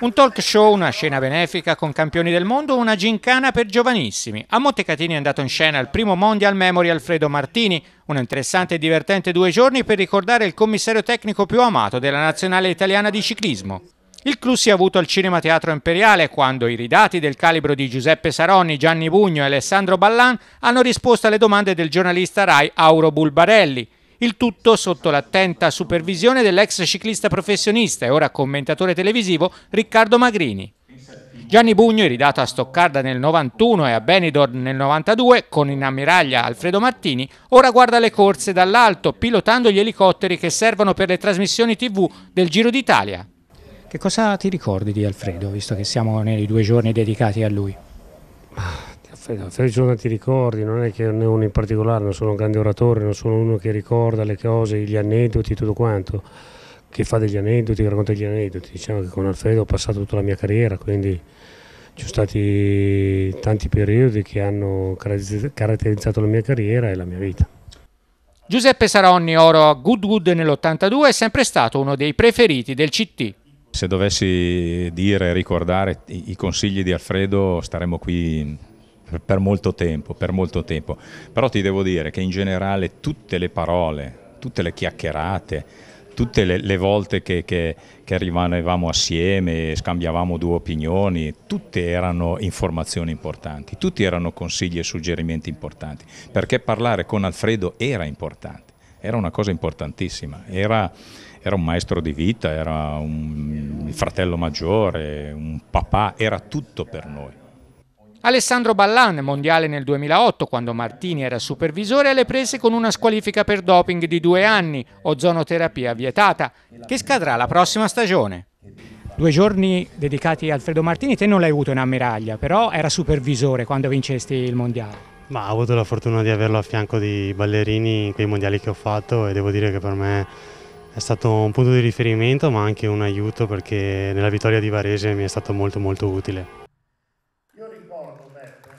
Un talk show, una scena benefica con campioni del mondo, una gincana per giovanissimi. A Montecatini è andato in scena il primo Mondial Memory Alfredo Martini, un interessante e divertente due giorni per ricordare il commissario tecnico più amato della nazionale italiana di ciclismo. Il clou si è avuto al Cinema Teatro Imperiale quando i ridati del calibro di Giuseppe Saronni, Gianni Bugno e Alessandro Ballan hanno risposto alle domande del giornalista Rai Auro Bulbarelli. Il tutto sotto l'attenta supervisione dell'ex ciclista professionista e ora commentatore televisivo Riccardo Magrini. Gianni Bugno, ridato a Stoccarda nel 91 e a Benidorm nel 92 con in ammiraglia Alfredo Martini, ora guarda le corse dall'alto pilotando gli elicotteri che servono per le trasmissioni tv del Giro d'Italia. Che cosa ti ricordi di Alfredo, visto che siamo nei due giorni dedicati a lui? Fai, fai giorno ti ricordi, non è che ne uno in particolare, non sono un grande oratore, non sono uno che ricorda le cose, gli aneddoti, tutto quanto, che fa degli aneddoti, che racconta gli aneddoti. Diciamo che con Alfredo ho passato tutta la mia carriera, quindi ci sono stati tanti periodi che hanno caratterizzato la mia carriera e la mia vita. Giuseppe Saronni, oro a Goodwood nell'82, è sempre stato uno dei preferiti del CT. Se dovessi dire e ricordare i consigli di Alfredo, staremmo qui per molto tempo, per molto tempo. Però ti devo dire che in generale tutte le parole, tutte le chiacchierate, tutte le, le volte che, che, che, rimanevamo assieme, scambiavamo due opinioni, tutte erano informazioni importanti, tutti erano consigli e suggerimenti importanti, perché parlare con Alfredo era importante, era una cosa importantissima, era, era un maestro di vita, era un fratello maggiore, un papà, era tutto per noi. Alessandro Ballan, mondiale nel 2008, quando Martini era supervisore, alle prese con una squalifica per doping di due anni, ozonoterapia vietata, che scadrà la prossima stagione. Due giorni dedicati a Alfredo Martini, te non l'hai avuto in ammiraglia, però era supervisore quando vincesti il mondiale. Ma ho avuto la fortuna di averlo a fianco di ballerini in quei mondiali che ho fatto e devo dire che per me è stato un punto di riferimento ma anche un aiuto perché nella vittoria di Varese mi è stato molto molto utile. Roberto.